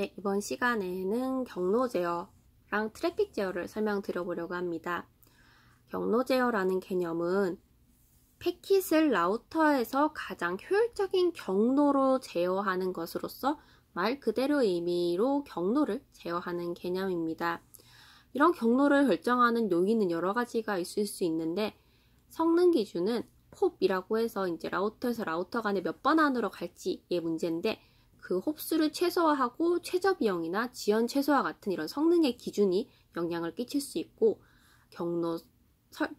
네, 이번 시간에는 경로 제어랑 트래픽 제어를 설명드려보려고 합니다. 경로 제어라는 개념은 패킷을 라우터에서 가장 효율적인 경로로 제어하는 것으로서 말 그대로 의미로 경로를 제어하는 개념입니다. 이런 경로를 결정하는 요인은 여러 가지가 있을 수 있는데 성능 기준은 콥이라고 해서 이제 라우터에서 라우터 간에 몇 번 안으로 갈지의 문제인데 그 홉수를 최소화하고 최저 비용이나 지연 최소화 같은 이런 성능의 기준이 영향을 끼칠 수 있고 경로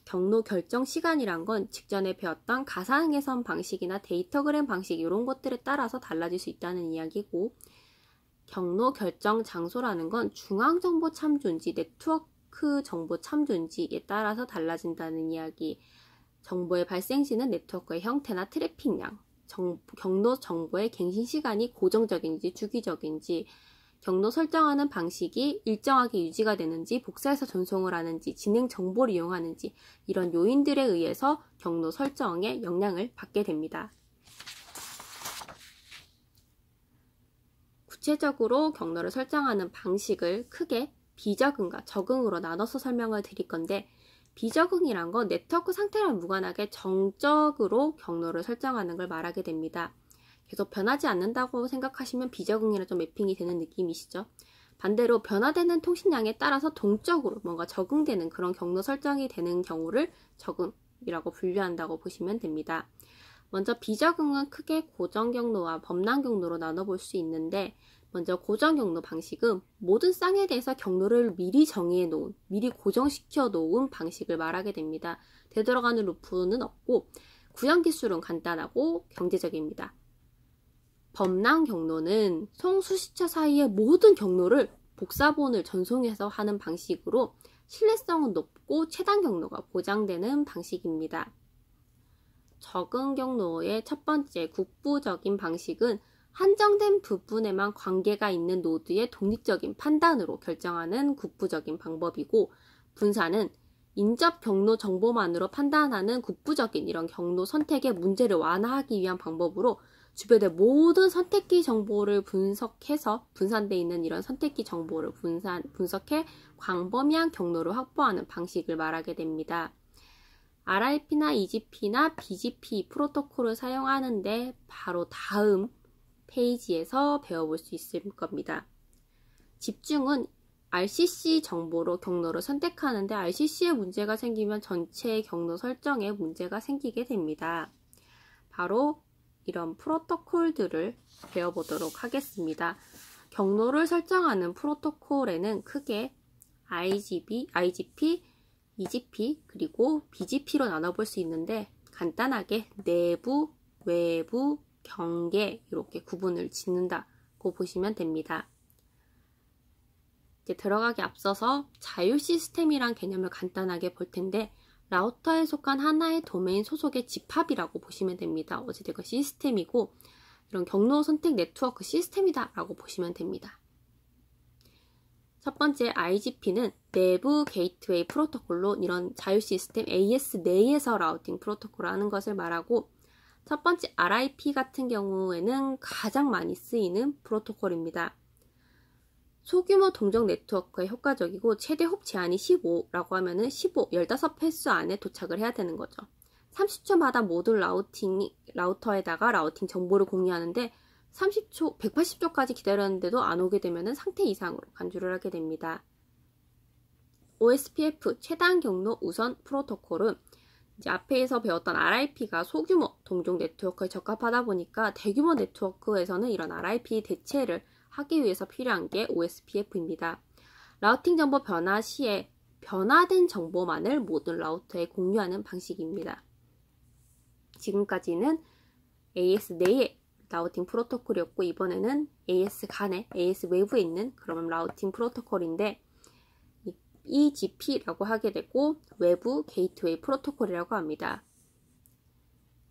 경로 결정 시간이란 건 직전에 배웠던 가상의선 방식이나 데이터그램 방식 이런 것들에 따라서 달라질 수 있다는 이야기고 경로 결정 장소라는 건 중앙 정보 참조인지 네트워크 정보 참조인지에 따라서 달라진다는 이야기. 정보의 발생 시는 네트워크의 형태나 트래픽량 정, 경로 정보의 갱신 시간이 고정적인지 주기적인지 경로 설정하는 방식이 일정하게 유지가 되는지 복사해서 전송을 하는지 진행 정보를 이용하는지 이런 요인들에 의해서 경로 설정에 영향을 받게 됩니다. 구체적으로 경로를 설정하는 방식을 크게 비적응과 적응으로 나눠서 설명을 드릴 건데 비적응이란 건 네트워크 상태랑 무관하게 정적으로 경로를 설정하는 걸 말하게 됩니다. 계속 변하지 않는다고 생각하시면 비적응이라 좀 매핑이 되는 느낌이시죠. 반대로 변화되는 통신량에 따라서 동적으로 뭔가 적응되는 그런 경로 설정이 되는 경우를 적응이라고 분류한다고 보시면 됩니다. 먼저 비적응은 크게 고정 경로와 범람 경로로 나눠볼 수 있는데 먼저 고정 경로 방식은 모든 쌍에 대해서 경로를 미리 정의해 놓은, 미리 고정시켜 놓은 방식을 말하게 됩니다. 되돌아가는 루프는 없고 구형 기술은 간단하고 경제적입니다. 범람 경로는 송수시차 사이의 모든 경로를 복사본을 전송해서 하는 방식으로 신뢰성은 높고 최단 경로가 보장되는 방식입니다. 적응 경로의 첫 번째 국부적인 방식은 한정된 부분에만 관계가 있는 노드의 독립적인 판단으로 결정하는 국부적인 방법이고 분산은 인접 경로 정보만으로 판단하는 국부적인 이런 경로 선택의 문제를 완화하기 위한 방법으로 주변의 모든 선택기 정보를 분석해서 분산되어 있는 이런 선택기 정보를 분산, 분석해 광범위한 경로를 확보하는 방식을 말하게 됩니다. RIP나 EGP나 BGP 프로토콜을 사용하는데 바로 다음 페이지에서 배워볼 수 있을 겁니다. 집중은 RCC 정보로 경로를 선택하는데 RCC에 문제가 생기면 전체 경로 설정에 문제가 생기게 됩니다. 바로 이런 프로토콜들을 배워보도록 하겠습니다. 경로를 설정하는 프로토콜에는 크게 IGB, IGP, EGP, 그리고 BGP로 나눠볼 수 있는데 간단하게 내부, 외부, 경계 이렇게 구분을 짓는다고 보시면 됩니다. 이제 들어가기 앞서서 자유 시스템이란 개념을 간단하게 볼 텐데 라우터에 속한 하나의 도메인 소속의 집합이라고 보시면 됩니다. 어찌되건 그 시스템이고 이런 경로 선택 네트워크 시스템이다 라고 보시면 됩니다. 첫 번째 IGP는 내부 게이트웨이 프로토콜로 이런 자유 시스템 AS 내에서 라우팅 프로토콜을 하는 것을 말하고 첫 번째 RIP 같은 경우에는 가장 많이 쓰이는 프로토콜입니다. 소규모 동정 네트워크에 효과적이고 최대 홉 제한이 15라고 하면은 15, 15패스 안에 도착을 해야 되는 거죠. 30초마다 모든 라우팅, 라우터에다가 라우팅 정보를 공유하는데 30초, 180초까지 기다렸는데도 안 오게 되면은 상태 이상으로 간주를 하게 됩니다. OSPF 최단 경로 우선 프로토콜은 이제 앞에서 배웠던 RIP가 소규모 동종 네트워크에 적합하다 보니까 대규모 네트워크에서는 이런 RIP 대체를 하기 위해서 필요한 게 OSPF입니다. 라우팅 정보 변화 시에 변화된 정보만을 모든 라우터에 공유하는 방식입니다. 지금까지는 AS 내에 라우팅 프로토콜이었고 이번에는 AS 간에 AS 외부에 있는 그런 라우팅 프로토콜인데 EGP라고 하게 되고 외부 게이트웨이 프로토콜이라고 합니다.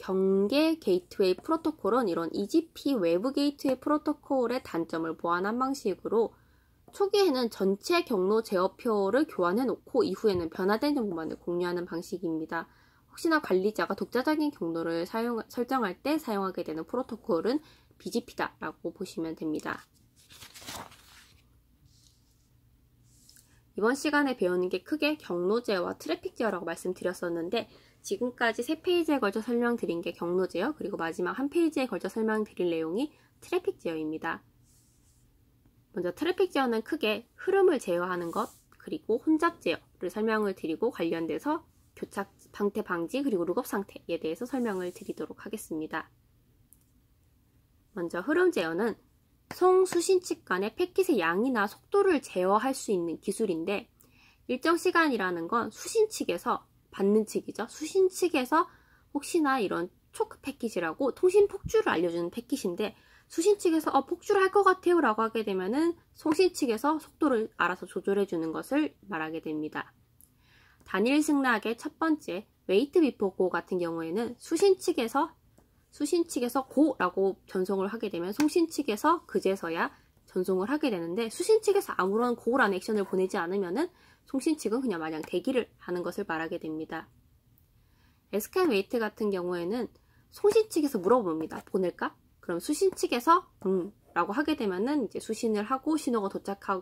경계 게이트웨이 프로토콜은 이런 EGP 외부 게이트웨이 프로토콜의 단점을 보완한 방식으로 초기에는 전체 경로 제어표를 교환해 놓고 이후에는 변화된 정보만을 공유하는 방식입니다. 혹시나 관리자가 독자적인 경로를 사용, 설정할 때 사용하게 되는 프로토콜은 BGP다라고 보시면 됩니다. 이번 시간에 배우는 게 크게 경로제어와 트래픽 제어라고 말씀드렸었는데 지금까지 3 페이지에 걸쳐 설명드린 게 경로 제어 그리고 마지막 1 페이지에 걸쳐 설명드릴 내용이 트래픽 제어입니다. 먼저 트래픽 제어는 크게 흐름을 제어하는 것 그리고 혼잡 제어를 설명을 드리고 관련돼서 교착 방태 방지 그리고 룩업 상태에 대해서 설명을 드리도록 하겠습니다. 먼저 흐름 제어는 성수신측 간의 패킷의 양이나 속도를 제어할 수 있는 기술인데 일정 시간이라는 건 수신측에서 받는 측이죠. 수신측에서 혹시나 이런 초크 패킷이라고 통신 폭주를 알려주는 패킷인데 수신 측에서 어, 폭주를 할 것 같아요 라고 하게 되면은 송신 측에서 속도를 알아서 조절해 주는 것을 말하게 됩니다. 단일 승낙의 첫 번째 웨이트 비포고 같은 경우에는 수신 측에서 수신 측에서 고라고 전송을 하게 되면 송신 측에서 그제서야 전송을 하게 되는데 수신 측에서 아무런 고란 액션을 보내지 않으면은 송신 측은 그냥 마냥 대기를 하는 것을 말하게 됩니다. s k 칼 a 이트 같은 경우에는 송신 측에서 물어봅니다. 보낼까? 그럼 수신 측에서 음 라고 하게 되면은 이제 수신을 하고 신호가 도착하,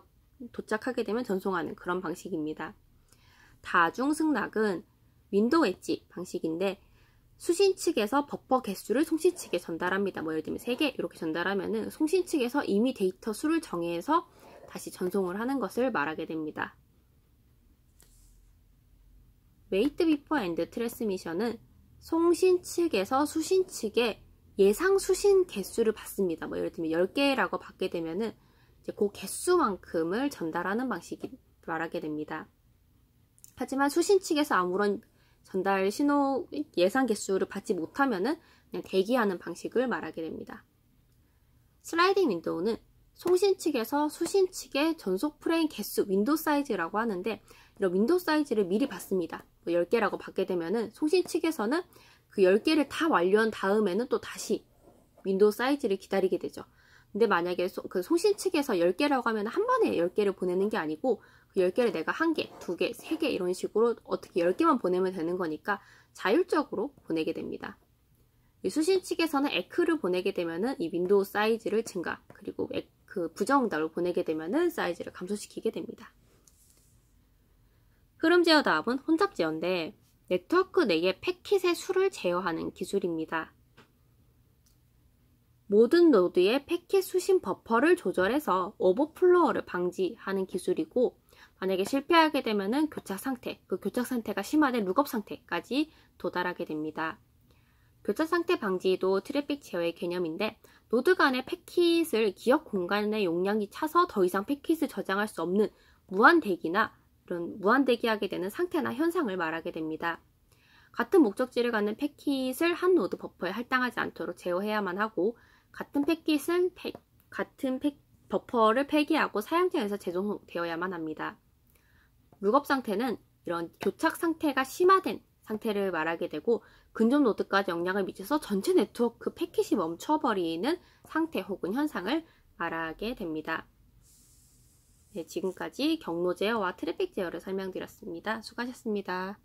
도착하게 되면 전송하는 그런 방식입니다. 다중승낙은 윈도우 엣지 방식인데 수신 측에서 버퍼 개수를 송신 측에 전달합니다. 뭐 예를 들면 3개 이렇게 전달하면은 송신 측에서 이미 데이터 수를 정해서 다시 전송을 하는 것을 말하게 됩니다. 웨이트 비퍼 앤드 트랜스미션은 송신 측에서 수신 측에 예상 수신 개수를 받습니다. 뭐 예를 들면 10개라고 받게 되면은 이제 그 개수만큼을 전달하는 방식이 말하게 됩니다. 하지만 수신 측에서 아무런 전달 신호 예상 개수를 받지 못하면 그냥 대기하는 방식을 말하게 됩니다. 슬라이딩 윈도우는 송신 측에서 수신 측의 전속 프레임 개수 윈도우 사이즈라고 하는데 이런 윈도우 사이즈를 미리 받습니다. 뭐 10개라고 받게 되면 송신 측에서는 그 10개를 다 완료한 다음에는 또 다시 윈도우 사이즈를 기다리게 되죠. 근데 만약에 소, 그 송신 측에서 10개라고 하면 한 번에 10개를 보내는 게 아니고 10개를 내가 1개, 2개, 3개 이런 식으로 어떻게 10개만 보내면 되는 거니까 자율적으로 보내게 됩니다. 수신 측에서는 에크를 보내게 되면은 이 윈도우 사이즈를 증가, 그리고 그 부정답을 보내게 되면은 사이즈를 감소시키게 됩니다. 흐름 제어 다음은 혼잡 제어인데 네트워크 내에 패킷의 수를 제어하는 기술입니다. 모든 노드의 패킷 수신 버퍼를 조절해서 오버플로어를 방지하는 기술이고 만약에 실패하게 되면은 교착 상태, 그 교착 상태가 심화된 룩업 상태까지 도달하게 됩니다. 교착 상태 방지도 트래픽 제어의 개념인데 노드 간의 패킷을 기억 공간의 용량이 차서 더 이상 패킷을 저장할 수 없는 무한 대기나 이런 무한 대기하게 되는 상태나 현상을 말하게 됩니다. 같은 목적지를 가는 패킷을 한 노드 버퍼에 할당하지 않도록 제어해야만 하고 같은 패킷은 패, 같은 패, 버퍼를 폐기하고 사용자에서 재송되어야만 합니다. 물겁 상태는 이런 교착 상태가 심화된 상태를 말하게 되고 근접 노드까지 영향을 미쳐서 전체 네트워크 패킷이 멈춰버리는 상태 혹은 현상을 말하게 됩니다. 네, 지금까지 경로 제어와 트래픽 제어를 설명드렸습니다. 수고하셨습니다.